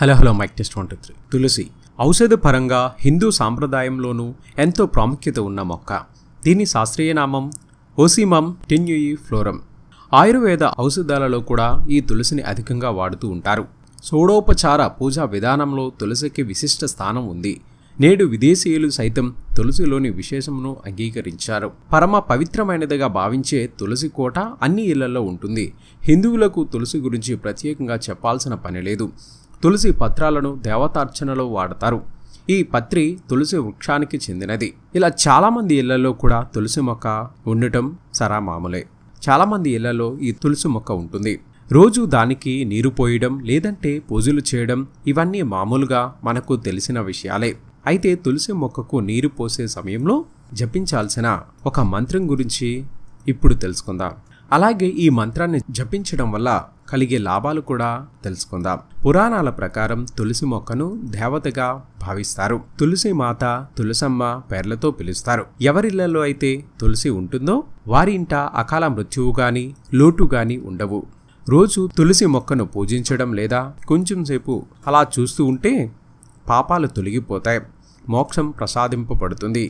hello hello mic test one two three తులసి ఔషధ పరంగా హిందూ సాంప్రదాయంలోనూ ఎంతో ప్రాముఖ్యత ఉన్న మొక్క దీని శాస్త్రీయ నామం ఓసిమం టెన్యూయి ఫ్లోరం ఆయుర్వేద ఔషధాలలో కూడా ఈ తులసిని అధికంగా వాడుతూ ఉంటారు సోడోపచార పూజా విధానంలో తులసికి విశిష్ట స్థానం ఉంది నేడు విదేశీయులు సైతం తులసిలోని విశేషమును అంగీకరించారు పరమ పవిత్రమైనదిగా భావించే తులసి కోట అన్ని ఇళ్లలో ఉంటుంది హిందువులకు తులసి గురించి ప్రత్యేకంగా చెప్పాల్సిన పని లేదు తులసి పత్రాలను దేవతార్చనలో వాడతారు ఈ పత్రి తులసి వృక్షానికి చెందినది ఇలా చాలామంది ఇళ్లలో కూడా తులసి మొక్క ఉండటం సరామామూలే చాలామంది ఇళ్లలో ఈ తులసి మొక్క ఉంటుంది రోజు దానికి నీరు పోయడం లేదంటే పూజలు చేయడం ఇవన్నీ మామూలుగా మనకు తెలిసిన విషయాలే అయితే తులసి మొక్కకు నీరు పోసే సమయంలో జపించాల్సిన ఒక మంత్రం గురించి ఇప్పుడు తెలుసుకుందాం అలాగే ఈ మంత్రాన్ని జపించడం వల్ల కలిగే లాభాలు కూడా తెలుసుకుందాం పురాణాల ప్రకారం తులసి మొక్కను దేవతగా భావిస్తారు తులసి మాత తులసమ్మ పేర్లతో పిలుస్తారు ఎవరిళ్లలో అయితే తులసి ఉంటుందో వారి ఇంట అకాల మృత్యువు గాని లోటు గాని ఉండవు రోజు తులసి మొక్కను పూజించడం లేదా కొంచెం సేపు అలా చూస్తూ ఉంటే పాపాలు తొలగిపోతాయి మోక్షం ప్రసాదింపబడుతుంది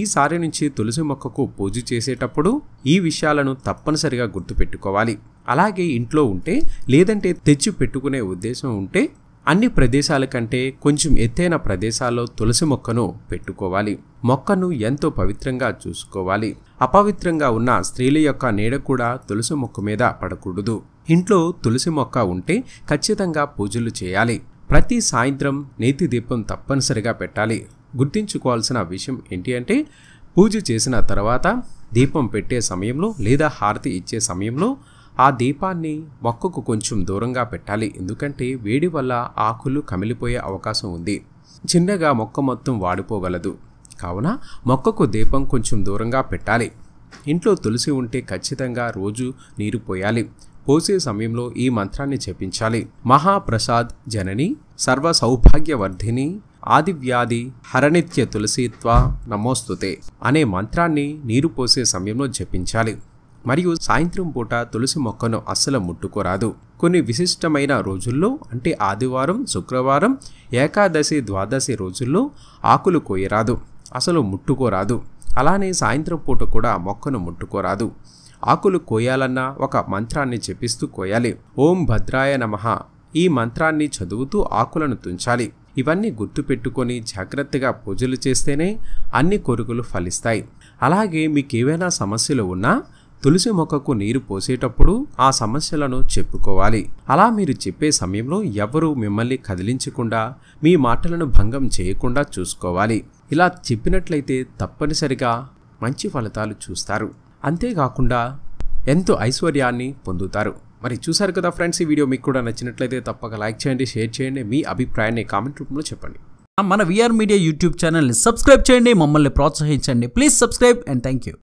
ఈసారి నుంచి తులసి మొక్కకు పూజ చేసేటప్పుడు ఈ విషయాలను తప్పనిసరిగా గుర్తుపెట్టుకోవాలి అలాగే ఇంట్లో ఉంటే లేదంటే తెచ్చి పెట్టుకునే ఉద్దేశం ఉంటే అన్ని ప్రదేశాల కంటే కొంచెం ఎత్తైన ప్రదేశాల్లో తులసి మొక్కను పెట్టుకోవాలి మొక్కను ఎంతో పవిత్రంగా చూసుకోవాలి అపవిత్రంగా ఉన్న స్త్రీల యొక్క నీడ కూడా తులసి మొక్క మీద పడకూడదు ఇంట్లో తులసి మొక్క ఉంటే ఖచ్చితంగా పూజలు చేయాలి ప్రతి సాయంత్రం నేతి దీపం తప్పనిసరిగా పెట్టాలి గుర్తించుకోవాల్సిన విషయం ఏంటి అంటే పూజ చేసిన తర్వాత దీపం పెట్టే సమయంలో లేదా హారతి ఇచ్చే సమయంలో ఆ దీపాన్ని మొక్కకు కొంచెం దూరంగా పెట్టాలి ఎందుకంటే వేడి వల్ల ఆకులు కమిలిపోయే అవకాశం ఉంది చిన్నగా మొక్క మొత్తం వాడిపోగలదు కావున మొక్కకు దీపం కొంచెం దూరంగా పెట్టాలి ఇంట్లో తులసి ఉంటే ఖచ్చితంగా రోజు నీరు పోయాలి పోసే సమయంలో ఈ మంత్రాన్ని జపించాలి మహాప్రసాద్ జనని సర్వ సౌభాగ్యవర్ధిని ఆదివ్యాధి హరనిత్య తులసిత్వ నమోస్తుతే అనే మంత్రాన్ని నీరు పోసే సమయంలో జపించాలి మరియు సాయంత్రం పూట తులసి మొక్కను అస్సలు ముట్టుకోరాదు కొన్ని విశిష్టమైన రోజుల్లో అంటే ఆదివారం శుక్రవారం ఏకాదశి ద్వాదశి రోజుల్లో ఆకులు కోయరాదు అసలు ముట్టుకోరాదు అలానే సాయంత్రం పూట కూడా మొక్కను ముట్టుకోరాదు ఆకులు కోయాలన్నా ఒక మంత్రాన్ని జపిస్తూ కోయాలి ఓం భద్రాయ నమ ఈ మంత్రాన్ని చదువుతూ ఆకులను తుంచాలి ఇవన్నీ గుర్తుపెట్టుకొని జాగ్రత్తగా పూజలు చేస్తేనే అన్ని కోరికలు ఫలిస్తాయి అలాగే మీకు ఏవైనా సమస్యలు ఉన్నా తులసి మొక్కకు నీరు పోసేటప్పుడు ఆ సమస్యలను చెప్పుకోవాలి అలా మీరు చెప్పే సమయంలో ఎవరు మిమ్మల్ని కదిలించకుండా మీ మాటలను భంగం చేయకుండా చూసుకోవాలి ఇలా చెప్పినట్లయితే తప్పనిసరిగా మంచి ఫలితాలు చూస్తారు అంతేకాకుండా ఎంతో ఐశ్వర్యాన్ని పొందుతారు మరి చూసారు కదా ఫ్రెండ్స్ ఈ వీడియో మీకు కూడా నచ్చినట్లయితే తప్పక లైక్ చేయండి షేర్ చేయండి మీ అభిప్రాయాన్ని కామెంట్ రూపంలో చెప్పండి మన విఆర్ మీడియా యూట్యూబ్ ఛానల్ని సబ్స్క్రైబ్ చేయండి మమ్మల్ని ప్రోత్సహించండి please subscribe and thank you